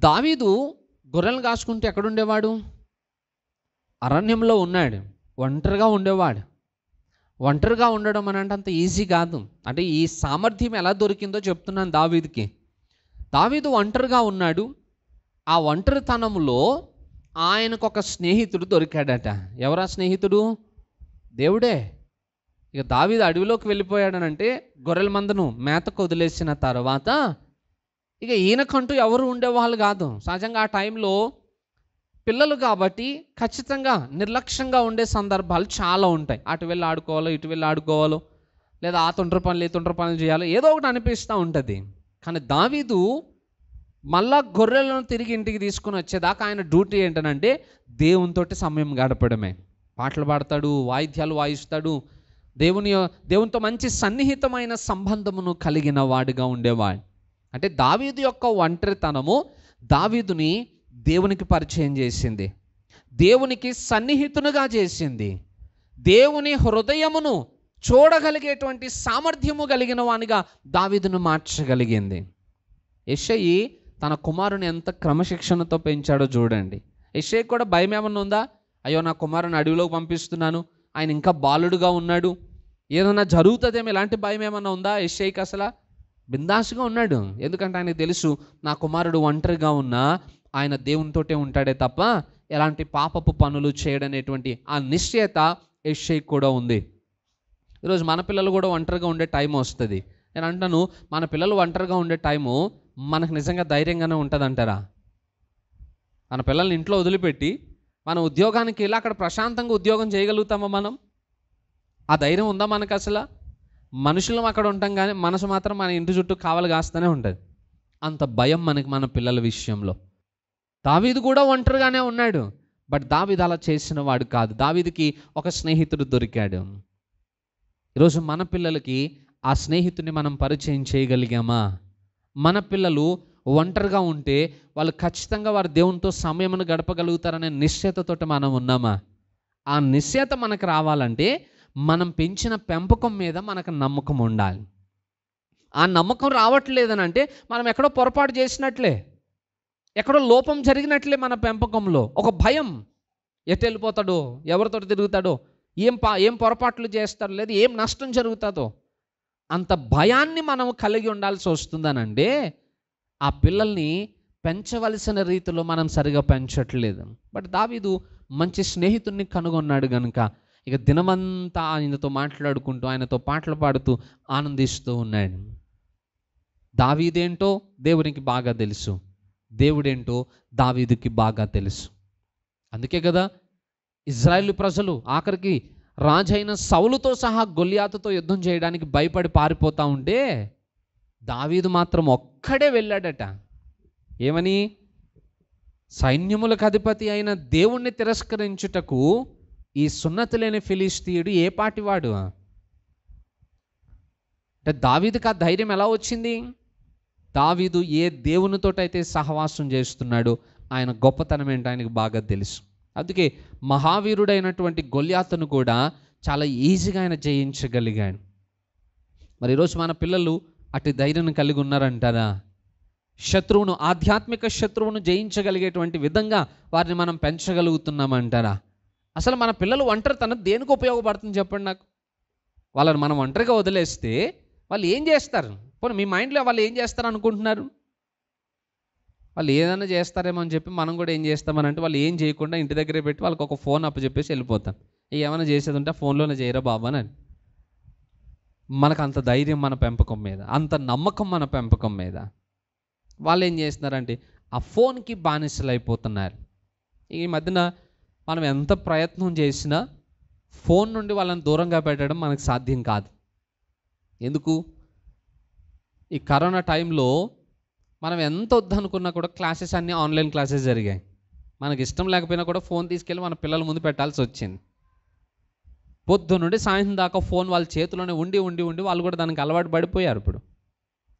దావీదు గొర్రెలు కాసుకుంటే ఎక్కడుండేవాడు అరణ్యంలో ఉన్నాడు ఒంటరిగా ఉండేవాడు ఒంటరిగా ఉండడం అని అంటే అంత ఈజీ కాదు అంటే ఈ సామర్థ్యం ఎలా దొరికిందో చెప్తున్నాను దావీదికి దావీదు ఒంటరిగా ఉన్నాడు ఆ ఒంటరితనంలో ఆయనకు ఒక స్నేహితుడు దొరికాడట ఎవరా స్నేహితుడు దేవుడే ఇక దావీదు అడవిలోకి వెళ్ళిపోయాడనంటే గొర్రెల మందను మేతకు వదిలేసిన తర్వాత ఇక ఈయనకంటూ ఎవరు ఉండేవాళ్ళు కాదు సహజంగా ఆ టైంలో పిల్లలు కాబట్టి ఖచ్చితంగా నిర్లక్ష్యంగా ఉండే సందర్భాలు చాలా ఉంటాయి అటు వెళ్ళి ఆడుకోవాలో ఇటు వెళ్ళి ఆడుకోవాలో లేదా ఆ తొండ్ర పనులు ఈ తొండ్ర పనులు చేయాలో ఏదో ఒకటి అనిపిస్తూ ఉంటుంది కానీ దావీదు మళ్ళా గొర్రెలను తిరిగి ఇంటికి తీసుకుని వచ్చేదాకా ఆయన డ్యూటీ ఏంటనంటే దేవునితోటి సమయం గడపడమే పాటలు పాడతాడు వాయిద్యాలు వాయిస్తాడు దేవుని దేవునితో మంచి సన్నిహితమైన సంబంధమును కలిగిన వాడిగా ఉండేవాడు అంటే దావీదు యొక్క ఒంటరితనము దావీదుని దేవునికి పరిచయం చేసింది దేవునికి సన్నిహితునుగా చేసింది దేవుని హృదయమును చూడగలిగేటువంటి సామర్థ్యము కలిగిన వానిగా దావీదును మార్చగలిగింది యషయి తన కుమారుని ఎంత క్రమశిక్షణతో పెంచాడో చూడండి యషయ్య కూడా భయం ఏమన్నా ఉందా అయ్యో నా కుమారుని అడవిలోకి పంపిస్తున్నాను ఆయన ఇంకా బాలుడుగా ఉన్నాడు ఏదన్నా జరుగుతుందేమో ఇలాంటి భయం ఏమన్నా ఉందా ఎస్ఐకి అసలా బిందాసుగా ఉన్నాడు ఎందుకంటే ఆయన తెలుసు నా కుమారుడు ఒంటరిగా ఉన్నా ఆయన దేవునితోటే ఉంటాడే తప్ప ఎలాంటి పాపపు పనులు చేయడనేటువంటి ఆ నిశ్చయత ఎస్ఐ కూడా ఉంది ఈరోజు మన పిల్లలు కూడా ఒంటరిగా ఉండే టైం వస్తుంది నేను అంటాను మన పిల్లలు ఒంటరిగా ఉండే టైము మనకు నిజంగా ధైర్యంగానే ఉంటుంది అంటారా మన పిల్లల్ని ఇంట్లో వదిలిపెట్టి మన ఉద్యోగానికి వెళ్ళి అక్కడ ప్రశాంతంగా ఉద్యోగం చేయగలుగుతామా మనం ఆ ధైర్యం ఉందా మనకు అసలు మనుషులం అక్కడ ఉంటాం కానీ మనసు మాత్రం మన ఇంటి చుట్టూ కావలి కాస్తూనే ఉంటుంది అంత భయం మనకి మన పిల్లల విషయంలో దావీదు కూడా ఒంటరిగానే ఉన్నాడు బట్ దావీదు అలా చేసిన వాడు కాదు దావీదికి ఒక స్నేహితుడు దొరికాడు ఈరోజు మన పిల్లలకి ఆ స్నేహితుడిని మనం పరిచయం చేయగలిగామా మన పిల్లలు ఒంటరిగా ఉంటే వాళ్ళు ఖచ్చితంగా వారి దేవునితో సమయమును గడపగలుగుతారనే నిశ్చయతతో మనం ఉన్నామా ఆ నిశ్చయత మనకు రావాలంటే మనం పెంచిన పెంపకం మీద మనకు నమ్మకం ఉండాలి ఆ నమ్మకం రావట్లేదని అంటే మనం ఎక్కడో పొరపాటు చేసినట్లే ఎక్కడో లోపం జరిగినట్లే మన పెంపకంలో ఒక భయం ఎట్ వెళ్ళిపోతాడో ఎవరితో తిరుగుతాడో ఏం పా ఏం పొరపాట్లు చేస్తాడు లేదు ఏం నష్టం జరుగుతుందో అంత భయాన్ని మనం కలిగి ఉండాల్సి వస్తుందనంటే ఆ పిల్లల్ని పెంచవలసిన రీతిలో మనం సరిగా పెంచట్లేదు బట్ దావీదు మంచి స్నేహితుడిని కనుగొన్నాడు కనుక ఇక దినమంతా ఆయనతో మాట్లాడుకుంటూ ఆయనతో పాటలు పాడుతూ ఆనందిస్తూ ఉన్నాడు దావీదేంటో దేవునికి బాగా తెలుసు దేవుడేంటో దావీదుకి బాగా తెలుసు అందుకే కదా ఇజ్రాయెల్ ప్రజలు ఆఖరికి రాజైన సౌలుతో సహా గొలియాతతో యుద్ధం చేయడానికి భయపడి పారిపోతూ ఉంటే దావీదు మాత్రం ఒక్కడే వెళ్ళాడట ఏమని సైన్యములకు అధిపతి అయిన దేవుణ్ణి తిరస్కరించుటకు ఈ సున్నతి లేని ఫిలిస్తీయుడు ఏ పాటివాడు అంటే దావీదుకి ఆ ధైర్యం ఎలా వచ్చింది దావీదు ఏ దేవునితోటైతే సహవాసం చేస్తున్నాడో ఆయన గొప్పతనం ఏంటో ఆయనకు బాగా తెలుసు అందుకే మహావీరుడైనటువంటి గొల్యాతను కూడా చాలా ఈజీగా ఆయన జయించగలిగాడు మరి ఈరోజు మన పిల్లలు అటు ధైర్యం కలిగి ఉన్నారంటారా శత్రువును ఆధ్యాత్మిక శత్రువును జయించగలిగేటువంటి విధంగా వారిని మనం పెంచగలుగుతున్నామంటారా అసలు మన పిల్లలు ఒంటరి తన దేనికి ఉపయోగపడుతుంది చెప్పండి నాకు వాళ్ళని మనం ఒంటరిగా వదిలేస్తే వాళ్ళు ఏం చేస్తారు పోనీ మీ మైండ్లో వాళ్ళు ఏం చేస్తారు అనుకుంటున్నారు వాళ్ళు ఏదైనా చేస్తారేమో అని చెప్పి మనం కూడా ఏం చేస్తామని అంటే వాళ్ళు ఏం చేయకుండా ఇంటి దగ్గరే పెట్టి వాళ్ళకి ఒక ఫోన్ చెప్పేసి వెళ్ళిపోతాం ఏమైనా చేసేది ఉంటే ఫోన్లోనే చేయరా బాబు అని మనకు అంత ధైర్యం మన పెంపకం మీద అంత నమ్మకం మన పెంపకం మీద వాళ్ళు ఏం చేస్తున్నారంటే ఆ ఫోన్కి బానిసలు అయిపోతున్నారు ఈ మధ్యన మనం ఎంత ప్రయత్నం చేసినా ఫోన్ నుండి వాళ్ళని దూరంగా పెట్టడం మనకు సాధ్యం కాదు ఎందుకు ఈ కరోనా టైంలో మనం ఎంత వద్దనుకున్నా కూడా క్లాసెస్ అన్నీ ఆన్లైన్ క్లాసెస్ జరిగాయి మనకి ఇష్టం లేకపోయినా కూడా ఫోన్ తీసుకెళ్ళి మన పిల్లల ముందు పెట్టాల్సి వచ్చింది పొద్దు నుండి సాయంత్రం దాకా ఫోన్ వాళ్ళ చేతిలోనే ఉండి ఉండి ఉండి వాళ్ళు కూడా దానికి అలవాటు పడిపోయారు ఇప్పుడు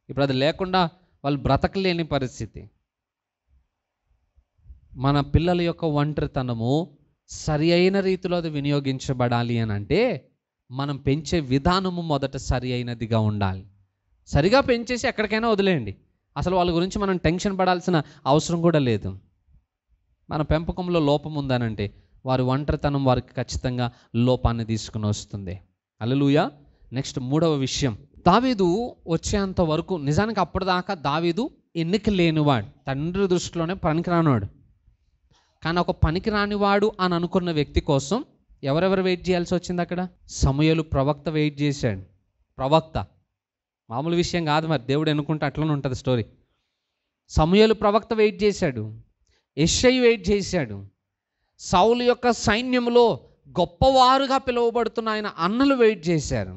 ఇప్పుడు అది లేకుండా వాళ్ళు బ్రతకలేని పరిస్థితి మన పిల్లల యొక్క ఒంటరితనము సరి అయిన రీతిలో అది వినియోగించబడాలి అని అంటే మనం పెంచే విధానము మొదట సరి అయినదిగా ఉండాలి సరిగా పెంచేసి ఎక్కడికైనా వదిలేయండి అసలు వాళ్ళ గురించి మనం టెన్షన్ పడాల్సిన అవసరం కూడా లేదు మన పెంపకంలో లోపం ఉందనంటే వారి ఒంటరితనం వారికి ఖచ్చితంగా లోపాన్ని తీసుకుని వస్తుంది అలలుయ నెక్స్ట్ మూడవ విషయం దావీదు వచ్చేంత వరకు నిజానికి అప్పటిదాకా దావీదు ఎన్నిక లేనివాడు తండ్రి దృష్టిలోనే పనికిరానివాడు కానీ ఒక పనికి రానివాడు అని అనుకున్న వ్యక్తి కోసం ఎవరెవరు వెయిట్ చేయాల్సి వచ్చింది అక్కడ సమయలు ప్రవక్త వెయిట్ చేశాడు ప్రవక్త మామూలు విషయం కాదు మరి దేవుడు ఎన్నుకుంటే అట్లనే ఉంటుంది స్టోరీ సమయలు ప్రవక్త వెయిట్ చేశాడు ఎస్ఐ వెయిట్ చేశాడు సౌలు యొక్క సైన్యంలో గొప్పవారుగా పిలువబడుతున్న ఆయన అన్నలు వెయిట్ చేశారు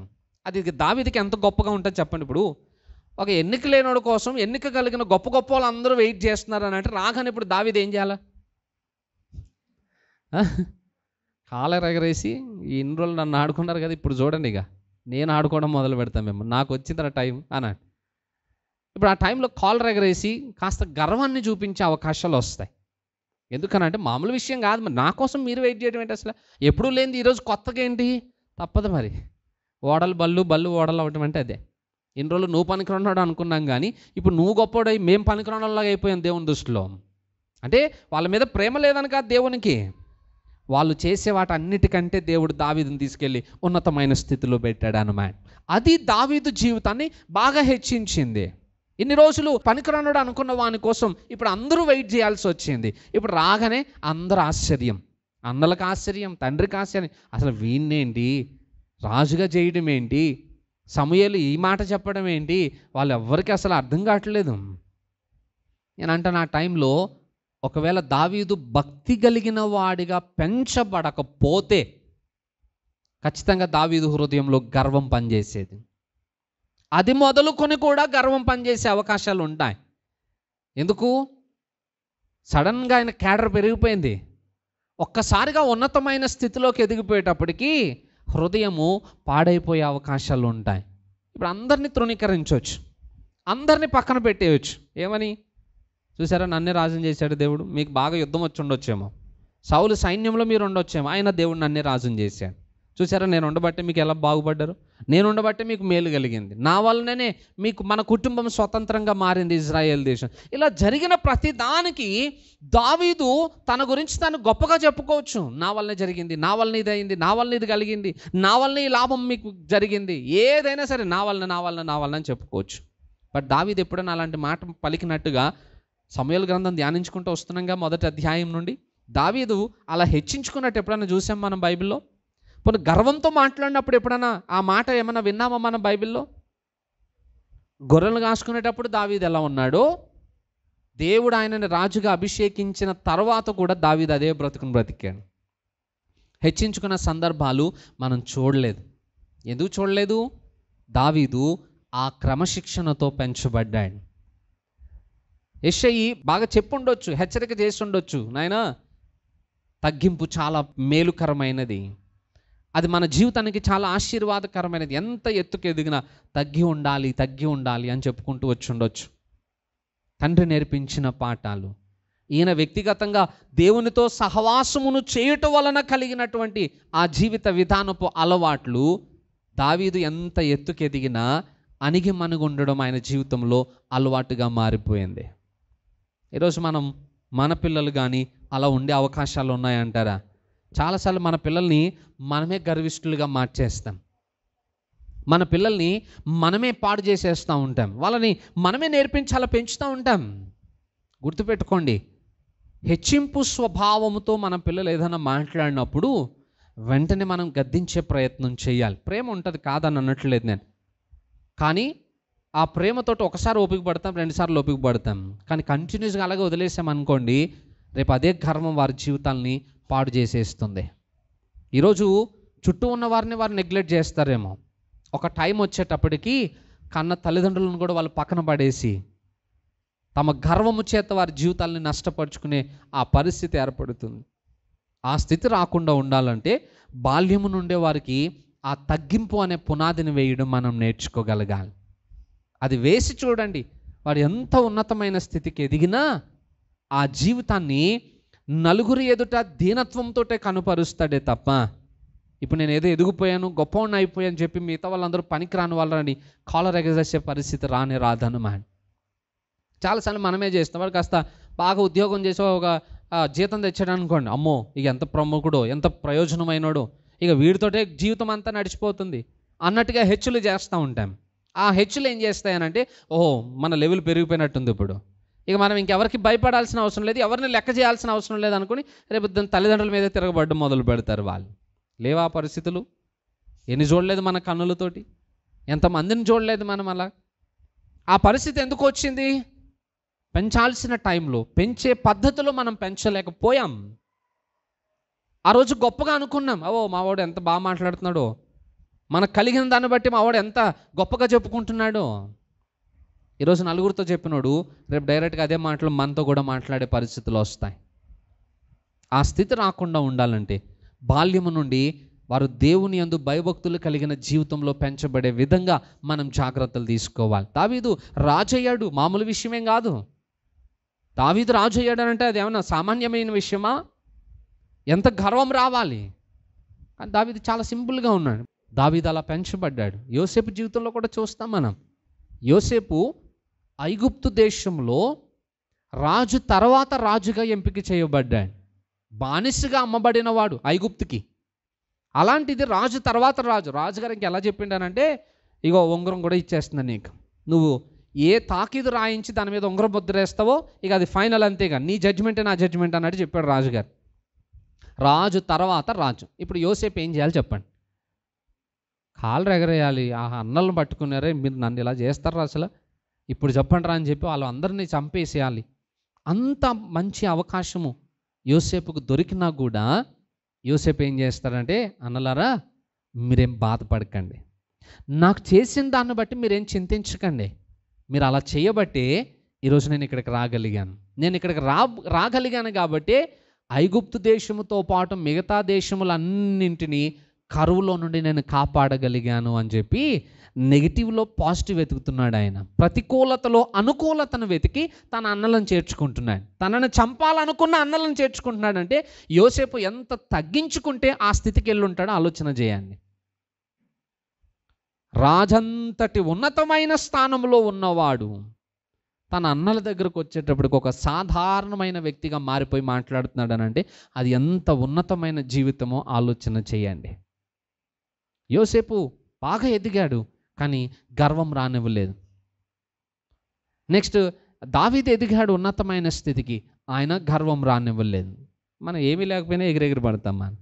అది దావిదికి ఎంత గొప్పగా ఉంటుంది చెప్పండి ఇప్పుడు ఒక ఎన్నిక లేనోడు కోసం ఎన్నిక కలిగిన గొప్ప గొప్ప వాళ్ళు అందరూ వెయిట్ చేస్తున్నారు అని అంటే రాగానే ఇప్పుడు దావిది ఏం చేయాలా కాలర్ ఈ ఇన్ని రోజులు నన్ను ఆడుకున్నారు కదా ఇప్పుడు చూడండి ఇక నేను ఆడుకోవడం మొదలు పెడతాను మేము నాకు వచ్చింది టైం అన్నాడు ఇప్పుడు ఆ టైంలో కాలర్ ఎగరేసి కాస్త గర్వాన్ని చూపించే అవకాశాలు వస్తాయి ఎందుకనంటే మామూలు విషయం కాదు మరి నా కోసం మీరు వెయిట్ చేయడం ఏంటి అసలు ఎప్పుడూ లేనిది ఈరోజు కొత్తగా ఏంటి తప్పదు మరి ఓడలు బళ్ళు బళ్ళు ఓడలు అవ్వటం అంటే అదే ఇన్ని రోజులు నువ్వు పనికిరాడు అనుకున్నాం కానీ ఇప్పుడు నువ్వు గొప్పడై మేము పనికిరాళ్ళలాగా అయిపోయాం దేవుని దృష్టిలో అంటే వాళ్ళ మీద ప్రేమ లేదనక దేవునికి వాళ్ళు చేసే వాటన్నిటికంటే దేవుడు దావీదుని తీసుకెళ్ళి ఉన్నతమైన స్థితిలో పెట్టాడు అనమాట అది దావీదు జీవితాన్ని బాగా హెచ్చించింది ఇన్ని రోజులు పనికిరానుడు అనుకున్న వాని కోసం ఇప్పుడు అందరూ వెయిట్ చేయాల్సి వచ్చింది ఇప్పుడు రాగానే అందరు ఆశ్చర్యం అన్నలకు ఆశ్చర్యం తండ్రికి ఆశ్చర్యం అసలు వీణ్ణేంటి రాజుగా చేయడం ఏంటి సమయాలు ఈ మాట చెప్పడం ఏంటి వాళ్ళు ఎవ్వరికీ అసలు అర్థం కావట్లేదు నేను అంటే నా టైంలో ఒకవేళ దావీదు భక్తి కలిగిన వాడిగా పెంచబడకపోతే ఖచ్చితంగా దావీదు హృదయంలో గర్వం పనిచేసేది అది మొదలుకొని కూడా గర్వం పనిచేసే అవకాశాలు ఉంటాయి ఎందుకు సడన్గా ఆయన క్యాడర్ పెరిగిపోయింది ఒక్కసారిగా ఉన్నతమైన స్థితిలోకి ఎదిగిపోయేటప్పటికీ హృదయము పాడైపోయే అవకాశాలు ఉంటాయి ఇప్పుడు అందరినీ తృణీకరించవచ్చు అందరినీ పక్కన పెట్టేయచ్చు ఏమని చూసారా నన్నే రాజం చేశాడు దేవుడు మీకు బాగా యుద్ధం వచ్చి ఉండొచ్చేమో సౌలు సైన్యంలో మీరు ఉండొచ్చేమో ఆయన దేవుడు నన్నే రాజం చేశాడు చూసారా నేను ఉండబట్టే మీకు ఎలా బాగుపడ్డారు నేను ఉండబట్టే మీకు మేలు కలిగింది నా వల్లనే మీకు మన కుటుంబం స్వతంత్రంగా మారింది ఇజ్రాయేల్ దేశం ఇలా జరిగిన ప్రతి దానికి దావీదు తన గురించి తను గొప్పగా చెప్పుకోవచ్చు నా వల్లనే జరిగింది నా వల్లనే ఇది అయింది నా వల్లనే ఇది కలిగింది నా వల్లనే ఈ లాభం మీకు జరిగింది ఏదైనా సరే నా వల్ల నా వల్ల నా వల్ల అని చెప్పుకోవచ్చు బట్ దావీదు ఎప్పుడైనా అలాంటి మాట పలికినట్టుగా సమయల గ్రంథం ధ్యానించుకుంటూ వస్తున్నాంగా మొదటి అధ్యాయం నుండి దావీదు అలా హెచ్చించుకున్నట్టు ఎప్పుడైనా చూసాం మనం బైబిల్లో పోనీ గర్వంతో మాట్లాడినప్పుడు ఎప్పుడైనా ఆ మాట ఏమైనా విన్నామా మనం బైబిల్లో గొర్రెలు కాసుకునేటప్పుడు దావీదు ఎలా ఉన్నాడో దేవుడు ఆయనని రాజుగా అభిషేకించిన తర్వాత కూడా దావీదు అదే బ్రతుకుని బ్రతికాడు హెచ్చించుకున్న సందర్భాలు మనం చూడలేదు ఎందుకు చూడలేదు దావీదు ఆ క్రమశిక్షణతో పెంచబడ్డాడు యషయి బాగా చెప్పుండొచ్చు హెచ్చరిక చేసి ఉండొచ్చు నాయన తగ్గింపు చాలా మేలుకరమైనది అది మన జీవితానికి చాలా ఆశీర్వాదకరమైనది ఎంత ఎత్తుకు ఎదిగినా తగ్గి ఉండాలి తగ్గి ఉండాలి అని చెప్పుకుంటూ వచ్చి ఉండొచ్చు తండ్రి నేర్పించిన పాఠాలు ఈయన వ్యక్తిగతంగా దేవునితో సహవాసమును చేయటం వలన కలిగినటువంటి ఆ జీవిత విధానపు అలవాట్లు దావీదు ఎంత ఎత్తుకెదిగినా అణిగి మనుగుండడం ఆయన జీవితంలో అలవాటుగా మారిపోయింది ఈరోజు మనం మన పిల్లలు కానీ అలా ఉండే అవకాశాలు ఉన్నాయంటారా చాలాసార్లు మన పిల్లల్ని మనమే గర్విష్ఠులుగా మార్చేస్తాం మన పిల్లల్ని మనమే పాడు చేసేస్తూ ఉంటాం వాళ్ళని మనమే నేర్పించాలా పెంచుతూ ఉంటాం గుర్తుపెట్టుకోండి హెచ్చింపు స్వభావంతో మన పిల్లలు ఏదైనా మాట్లాడినప్పుడు వెంటనే మనం గద్దించే ప్రయత్నం చేయాలి ప్రేమ ఉంటుంది కాదని అన్నట్లేదు నేను కానీ ఆ ప్రేమతోటి ఒకసారి ఓపిక పడతాం రెండుసార్లు ఓపిక పడతాం కానీ కంటిన్యూస్గా అలాగే వదిలేసాం అనుకోండి రేపు అదే కర్మం వారి జీవితాల్ని పాడు చేసేస్తుంది ఈరోజు చుట్టూ ఉన్న వారిని వారు నెగ్లెక్ట్ చేస్తారేమో ఒక టైం వచ్చేటప్పటికి కన్న తల్లిదండ్రులను కూడా వాళ్ళు పక్కన పడేసి తమ గర్వము చేత వారి జీవితాలని నష్టపరుచుకునే ఆ పరిస్థితి ఏర్పడుతుంది ఆ స్థితి రాకుండా ఉండాలంటే బాల్యము నుండే వారికి ఆ తగ్గింపు అనే పునాదిని వేయడం మనం నేర్చుకోగలగాలి అది వేసి చూడండి వాడు ఎంత ఉన్నతమైన స్థితికి ఎదిగినా ఆ జీవితాన్ని నలుగురి ఎదుట దీనత్వంతో కనుపరుస్తాడే తప్ప ఇప్పుడు నేను ఏదో ఎదిగిపోయాను గొప్ప అయిపోయాను చెప్పి మిగతా వాళ్ళందరూ పనికిరాని వాళ్ళని కాలర్ ఎగజేసే పరిస్థితి రాని రాదన్నమాట చాలాసార్లు మనమే చేస్తాం వాడు కాస్త బాగా ఉద్యోగం చేసే ఒక జీతం తెచ్చాడు అనుకోండి అమ్మో ఇక ఎంత ప్రముఖుడో ఎంత ప్రయోజనమైనడో ఇక వీడితోటే జీవితం అంతా నడిచిపోతుంది అన్నట్టుగా హెచ్చులు చేస్తూ ఉంటాం ఆ హెచ్చులు ఏం చేస్తాయనంటే ఓహో మన లెవెల్ పెరిగిపోయినట్టుంది ఇప్పుడు ఇక మనం ఇంకెవరికి భయపడాల్సిన అవసరం లేదు ఎవరిని లెక్క చేయాల్సిన అవసరం లేదు అనుకుని రేపు తల్లిదండ్రుల మీద తిరగబడ్డం మొదలు పెడతారు వాళ్ళు లేవా పరిస్థితులు ఎన్ని చూడలేదు మన కన్నులతోటి ఎంతమందిని చూడలేదు మనం అలా ఆ పరిస్థితి ఎందుకు వచ్చింది పెంచాల్సిన టైంలో పెంచే పద్ధతిలో మనం పెంచలేకపోయాం ఆ రోజు గొప్పగా అనుకున్నాం అవో మావాడు ఎంత బాగా మాట్లాడుతున్నాడో మనకు కలిగిన దాన్ని బట్టి మా వాడు ఎంత గొప్పగా చెప్పుకుంటున్నాడో ఈరోజు నలుగురితో చెప్పినోడు రేపు డైరెక్ట్గా అదే మాటలు మనతో కూడా మాట్లాడే పరిస్థితులు వస్తాయి ఆ స్థితి రాకుండా ఉండాలంటే బాల్యము నుండి వారు దేవుని అందు భయభక్తులు కలిగిన జీవితంలో పెంచబడే విధంగా మనం జాగ్రత్తలు తీసుకోవాలి తావీదు రాజయ్యాడు మామూలు విషయమేం కాదు దావీదు రాజు అయ్యాడనంటే అది ఏమైనా సామాన్యమైన విషయమా ఎంత గర్వం రావాలి కానీ దావీది చాలా సింపుల్గా ఉన్నాడు దావీదు అలా పెంచబడ్డాడు యోసేపు జీవితంలో కూడా చూస్తాం మనం యోసేపు ఐగుప్తు దేశంలో రాజు తర్వాత రాజుగా ఎంపిక చేయబడ్డాడు బానిసగా అమ్మబడిన వాడు ఐగుప్తుకి అలాంటిది రాజు తర్వాత రాజు రాజుగారికి ఎలా చెప్పిండానంటే ఇగో ఉంగరం కూడా ఇచ్చేస్తుంది నీకు నువ్వు ఏ తాకీదు రాయించి దాని మీద ఉంగరం ముద్రేస్తావో ఇక అది ఫైనల్ అంతేగా నీ జడ్జిమెంటే నా జడ్జ్మెంట్ అన్నట్టు చెప్పాడు రాజుగారు రాజు తర్వాత రాజు ఇప్పుడు యోసేపు ఏం చేయాలి చెప్పండి కాళ్ళు ఎగరేయాలి ఆ అన్నలను పట్టుకున్నారే మీరు నన్ను ఇలా చేస్తారా అసలు ఇప్పుడు చెప్పండి రా అని చెప్పి వాళ్ళు అందరినీ చంపేసేయాలి అంత మంచి అవకాశము యోసేపుకు దొరికినా కూడా యోసేపు ఏం చేస్తారంటే అన్నలారా మీరేం బాధపడకండి నాకు చేసిన దాన్ని బట్టి మీరేం చింతించకండి మీరు అలా చేయబట్టి ఈరోజు నేను ఇక్కడికి రాగలిగాను నేను ఇక్కడికి రా రాగలిగాను కాబట్టి ఐగుప్తు దేశముతో పాటు మిగతా దేశములన్నింటినీ కరువులో నుండి నేను కాపాడగలిగాను అని చెప్పి నెగిటివ్లో పాజిటివ్ వెతుకుతున్నాడు ఆయన ప్రతికూలతలో అనుకూలతను వెతికి తన అన్నలను చేర్చుకుంటున్నాడు తనను చంపాలనుకున్న అన్నలను చేర్చుకుంటున్నాడు అంటే యోసేపు ఎంత తగ్గించుకుంటే ఆ స్థితికి ఉంటాడో ఆలోచన చేయండి రాజంతటి ఉన్నతమైన స్థానంలో ఉన్నవాడు తన అన్నల దగ్గరకు వచ్చేటప్పటికి ఒక సాధారణమైన వ్యక్తిగా మారిపోయి మాట్లాడుతున్నాడు అంటే అది ఎంత ఉన్నతమైన జీవితమో ఆలోచన చేయండి యోసేపు బాగా ఎదిగాడు కానీ గర్వం రానివ్వలేదు నెక్స్ట్ దావీది ఎదిగాడు ఉన్నతమైన స్థితికి ఆయన గర్వం రానివ్వలేదు మనం ఏమీ లేకపోయినా ఎగిరెగిరి పడతాం మనం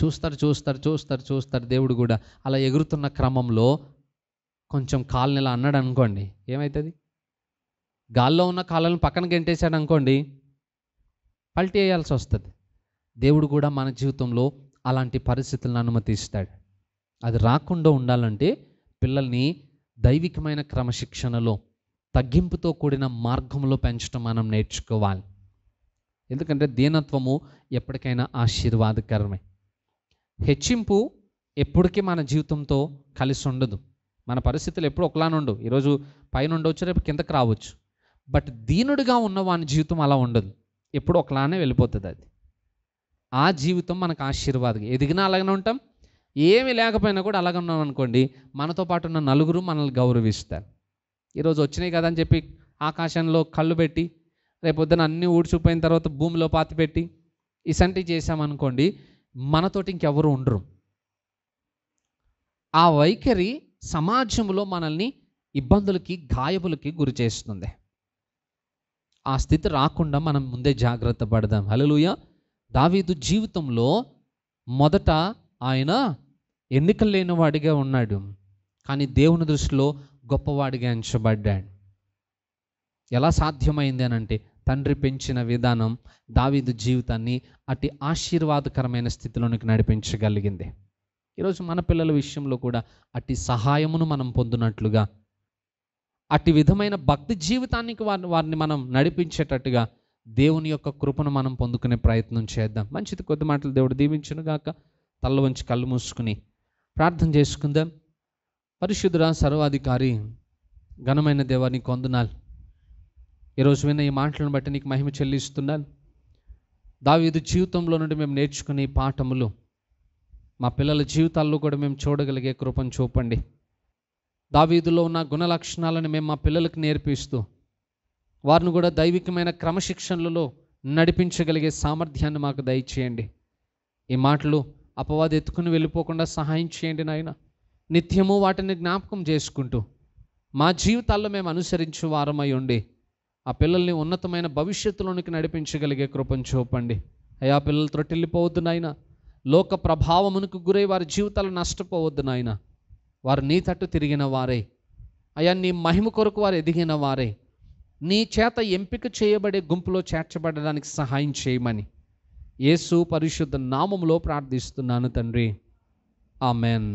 చూస్తారు చూస్తారు చూస్తారు చూస్తారు దేవుడు కూడా అలా ఎగురుతున్న క్రమంలో కొంచెం కాలు నెల అన్నాడు అనుకోండి ఏమవుతుంది గాల్లో ఉన్న కాళ్ళను పక్కన గెంటేశాడు అనుకోండి పల్టీ వేయాల్సి వస్తుంది దేవుడు కూడా మన జీవితంలో అలాంటి పరిస్థితులను అనుమతిస్తాడు అది రాకుండా ఉండాలంటే పిల్లల్ని దైవికమైన క్రమశిక్షణలో తగ్గింపుతో కూడిన మార్గంలో పెంచడం మనం నేర్చుకోవాలి ఎందుకంటే దీనత్వము ఎప్పటికైనా ఆశీర్వాదకరమే హెచ్చింపు ఎప్పటికీ మన జీవితంతో కలిసి ఉండదు మన పరిస్థితులు ఎప్పుడు ఉండవు ఈరోజు పైన ఉండవచ్చు రేపు కిందకు రావచ్చు బట్ దీనుడిగా ఉన్న వాని జీవితం అలా ఉండదు ఎప్పుడు ఒకలానే వెళ్ళిపోతుంది అది ఆ జీవితం మనకు ఆశీర్వాదం ఎదిగినా అలాగనే ఉంటాం ఏమి లేకపోయినా కూడా అలాగే ఉన్నాం అనుకోండి మనతో పాటు ఉన్న నలుగురు మనల్ని గౌరవిస్తారు ఈరోజు వచ్చినాయి కదా అని చెప్పి ఆకాశంలో కళ్ళు పెట్టి రేపొద్దున అన్ని ఊడ్చిపోయిన తర్వాత భూమిలో పాతి పెట్టి ఇసంటి చేశామనుకోండి మనతోటి ఇంకెవరు ఉండరు ఆ వైఖరి సమాజంలో మనల్ని ఇబ్బందులకి గాయబులకి గురి చేస్తుంది ఆ స్థితి రాకుండా మనం ముందే జాగ్రత్త పడదాం హలో దావీదు జీవితంలో మొదట ఆయన ఎన్నిక లేనివాడిగా ఉన్నాడు కానీ దేవుని దృష్టిలో గొప్పవాడిగా ఎంచబడ్డాడు ఎలా సాధ్యమైంది అని అంటే తండ్రి పెంచిన విధానం దావీదు జీవితాన్ని అతి ఆశీర్వాదకరమైన స్థితిలోనికి నడిపించగలిగింది ఈరోజు మన పిల్లల విషయంలో కూడా అట్టి సహాయమును మనం పొందినట్లుగా అట్టి విధమైన భక్తి జీవితానికి వారిని వారిని మనం నడిపించేటట్టుగా దేవుని యొక్క కృపను మనం పొందుకునే ప్రయత్నం చేద్దాం మంచిది కొద్ది మాటలు దేవుడు దీవించును గాక తల్ల వంచి కళ్ళు మూసుకుని ప్రార్థన చేసుకుందాం పరిశుద్ధుర సర్వాధికారి ఘనమైన దేవాన్ని కొందనాలు ఈరోజు విన్న ఈ మాటలను బట్టి నీకు మహిమ చెల్లిస్తున్నాను దావీదు జీవితంలో నుండి మేము నేర్చుకునే పాఠములు మా పిల్లల జీవితాల్లో కూడా మేము చూడగలిగే కృపను చూపండి దావీధిలో ఉన్న గుణ లక్షణాలను మేము మా పిల్లలకు నేర్పిస్తూ వారిని కూడా దైవికమైన క్రమశిక్షణలలో నడిపించగలిగే సామర్థ్యాన్ని మాకు దయచేయండి ఈ మాటలు అపవాది ఎత్తుకుని వెళ్ళిపోకుండా సహాయం చేయండి నాయన నిత్యము వాటిని జ్ఞాపకం చేసుకుంటూ మా జీవితాల్లో మేము అనుసరించు వారమై ఉండి ఆ పిల్లల్ని ఉన్నతమైన భవిష్యత్తులోనికి నడిపించగలిగే కృపను చూపండి అయ్యా పిల్లలు త్రొట్టిల్లిపోవద్దు నాయన లోక ప్రభావమునకు గురై వారి జీవితాలు నష్టపోవద్దు నాయన వారు నీ తట్టు తిరిగిన వారే అయ్యా నీ మహిమ కొరకు వారు ఎదిగిన వారే నీ చేత ఎంపిక చేయబడే గుంపులో చేర్చబడడానికి సహాయం చేయమని యేసు పరిశుద్ధ నామంలో ప్రార్థిస్తున్నాను తండ్రి ఆమెన్